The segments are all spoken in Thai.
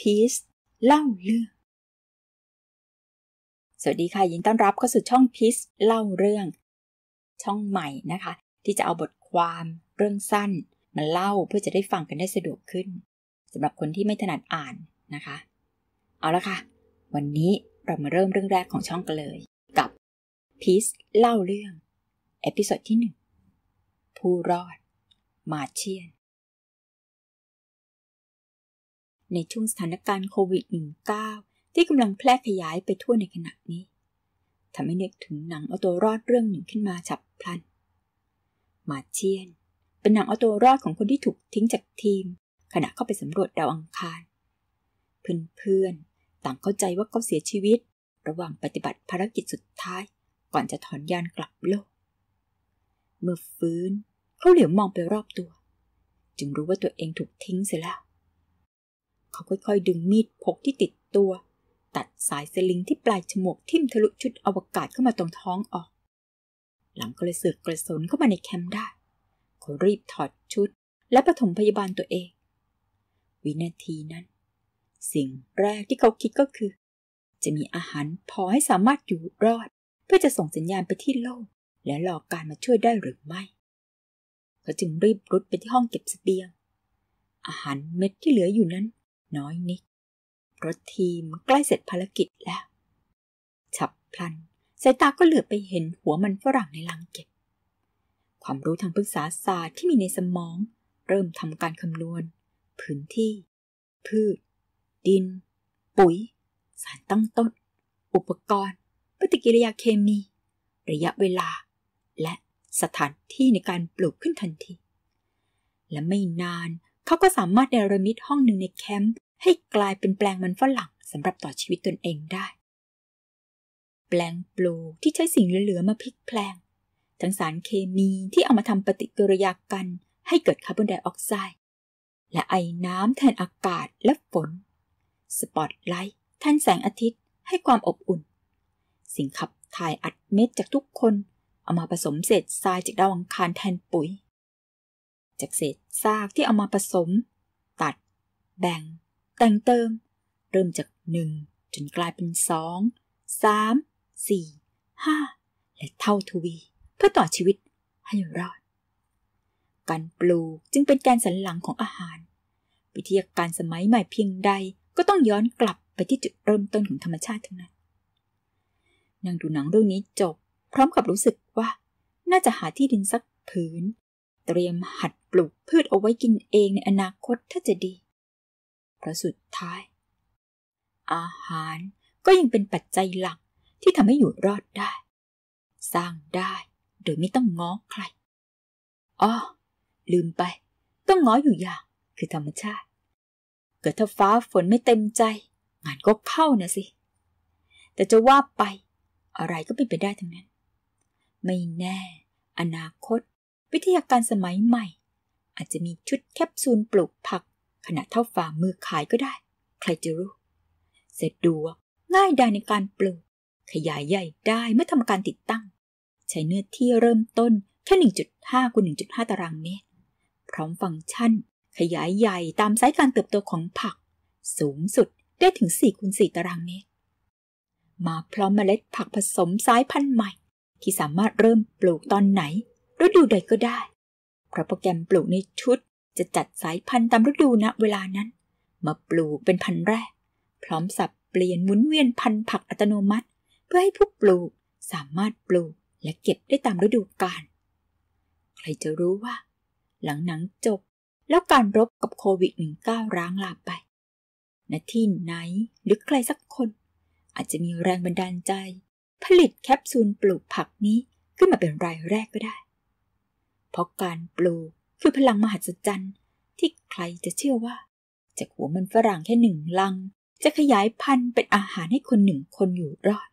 พีซเล่าเรื่องสวัสดีค่ะ ยินต้อนรับเข้าสู่ช่องพีซเล่าเรื่อง ช่องใหม่นะคะ ที่จะเอาบทความ เรื่องสั้น มาเล่าเพื่อจะได้ฟังกันได้สะดวกขึ้นสำหรับคนที่ไม่ถนัดอ่านนะคะ เอาละค่ะ วันนี้เรามาเริ่มเรื่องแรกของช่องกันเลย กับพีซเล่าเรื่องเอพิโซดที่หนึ่งผู้รอดมาเชียนในช่วงสถานการณ์โควิด -19 ที่กำลังแพร่ขยายไปทั่วในขณะนี้ ทำให้นึกถึงหนังเอาตัวรอดเรื่องหนึ่งขึ้นมาฉับพลัน มาเชียน เป็นหนังเอาตัวรอดของคนที่ถูกทิ้งจากทีม ขณะเข้าไปสำรวจดาวอังคาร เพื่อนๆต่างเข้าใจว่าเขาเสียชีวิต ระหว่างปฏิบัติภารกิจสุดท้ายก่อนจะถอนยานกลับโลก เมื่อฟื้น เขาเหลียวมองไปรอบตัว จึงรู้ว่าตัวเองถูกทิ้งเสียแล้วเขาค่อยๆ ดึงมีดพกที่ติดตัว ตัดสายสลิงที่ปลายฉมวกทิ่มทะลุชุดอวกาศเข้ามาตรงท้องออก หลังก็เลยเสือกกระสุนเข้ามาในแคมป์ได้ เขารีบถอดชุด และประถมพยาบาลตัวเอง วินาทีนั้น สิ่งแรกที่เขาคิดก็คือ จะมีอาหารพอให้สามารถอยู่รอด เพื่อจะส่งสัญญาณไปที่โลกและรอการมาช่วยได้หรือไม่ เขาจึงรีบรุดไปที่ห้องเก็บสเสบียง อาหารเม็ดที่เหลืออยู่นั้นน้อยนิดรถทีมใกล้เสร็จภารกิจแล้ว ฉับพลันสายตาก็เหลือไปเห็นหัวมันฝรั่งในลังเก็บ ความรู้ทางพฤกษาศาสตร์ที่มีในสมอง เริ่มทำการคำนวณ พื้นที่ พืช ดิน ปุ๋ยสารตั้งต้น อุปกรณ์ ปฏิกิริยาเคมี ระยะเวลา และสถานที่ในการปลูกขึ้นทันที และไม่นานเขาก็สามารถเนรมิตห้องหนึ่งในแคมป์ให้กลายเป็นแปลงมันฝรั่งสำหรับต่อชีวิตตนเองได้ แปลงปลูกที่ใช้สิ่งเหลือๆมาพลิกแปลง ทั้งสารเคมีที่เอามาทำปฏิกิริยากันให้เกิดคาร์บอนไดออกไซด์ และไอน้ำแทนอากาศและฝน สปอตไลท์แทนแสงอาทิตย์ให้ความอบอุ่น สิ่งขับถ่ายอัดเม็ดจากทุกคนเอามาผสมเศษทรายจากดาวอังคารแทนปุ๋ยจากเศษซากที่เอามาผสม ตัด แบ่ง แต่งเติม เริ่มจากหนึ่งจนกลายเป็นสอง สาม สี่ ห้า และเท่าทวี เพื่อต่อชีวิตให้รอด การปลูกจึงเป็นการสันหลังของอาหาร วิทยาการสมัยใหม่เพียงใดก็ต้องย้อนกลับไปที่จุดเริ่มต้นของธรรมชาติทั้งนั้นนั่งดูหนังเรื่องนี้จบ พร้อมกับรู้สึกว่าน่าจะหาที่ดินสักผืนเตรียมหัดปลูกพืชเอาไว้กินเองในอนาคตถ้าจะดี เพราะสุดท้าย อาหารก็ยังเป็นปัจจัยหลัก ที่ทำให้อยู่รอดได้ สร้างได้โดยไม่ต้องง้อใครอ้อลืมไป ต้องง้ออยู่อย่าง คือธรรมชาติเกิดถ้าฟ้าฝนไม่เต็มใจ งานก็เข้านะสิ แต่จะว่าไป อะไรก็เป็นไปได้ทั้งนั้นไม่แน่อนาคตวิทยาการสมัยใหม่ อาจจะมีชุดแคปซูลปลูกผัก ขนาดเท่าฝ่ามือขายก็ได้ ใครจะรู้ เสร็จดูง่ายดายในการปลูก ขยายใหญ่ได้เมื่อทำการติดตั้ง ใช้เนื้อที่เริ่มต้น แค่ 1.5คูณ1.5ตารางเมตรพร้อมฟังก์ชัน ขยายใหญ่ตามไซส์การเติบโตของผัก สูงสุดได้ถึง4คูณ4ตารางเมตร มาพร้อมเมล็ดผักผสมสายพันธุ์ใหม่ ที่สามารถเริ่มปลูกตอนไหนฤดูใดก็ได้เพราะโปรแกรมปลูกในชุดจะจัดสายพันธุ์ตามฤดูณเวลานั้น มาปลูกเป็นพันธุ์แรก พร้อมสับเปลี่ยนหมุนเวียนพันธุ์ผักอัตโนมัติ เพื่อให้ผู้ปลูกสามารถปลูกและเก็บได้ตามฤดูกาล ใครจะรู้ว่า หลังหนังจบแล้วการรบกับโควิด -19 ร้างลาไป ณที่ไหนหรือใครสักคน อาจจะมีแรงบันดาลใจ ผลิตแคปซูลปลูกผักนี้ขึ้นมาเป็นรายแรกก็ได้เพราะการปลูกคือพลังมหัศจรรย์ ที่ใครจะเชื่อว่า จากหัวมันฝรั่งแค่หนึ่งลัง จะขยายพันธุ์เป็นอาหารให้คนหนึ่งคนอยู่รอด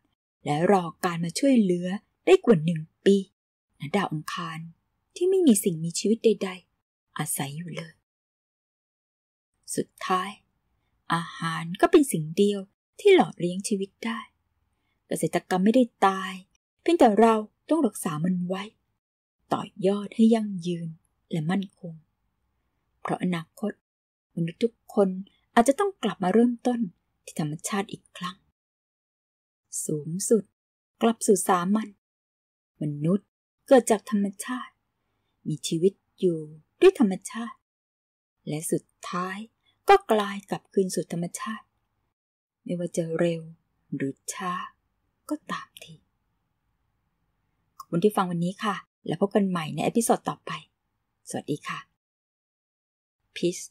และรอการมาช่วยเหลือได้กว่าหนึ่งปีณดาวองคารที่ไม่มีสิ่งมีชีวิตใด ๆ อาศัยอยู่เลย สุดท้าย อาหารก็เป็นสิ่งเดียวที่หล่อเลี้ยงชีวิตได้ เกษตรกรรมไม่ได้ตาย เพียงแต่เราต้องรักษามันไว้ต่อยยอดให้ยั่งยืนและมั่นคง เพราะอนาคต มนุษย์ทุกคนอาจจะต้องกลับมาเริ่มต้นที่ธรรมชาติอีกครั้ง สูงสุด กลับสู่สามัญมนุษย์เกิดจากธรรมชาติ มีชีวิตอยู่ด้วยธรรมชาติ และสุดท้ายก็กลายกลับคืนสู่ธรรมชาติ ไม่ว่าจะเร็ว หรือช้า ก็ตามทีขอบคุณที่ฟังวันนี้ค่ะแล้วพบกันใหม่ในเอพิโซดต่อไป สวัสดีค่ะ Peace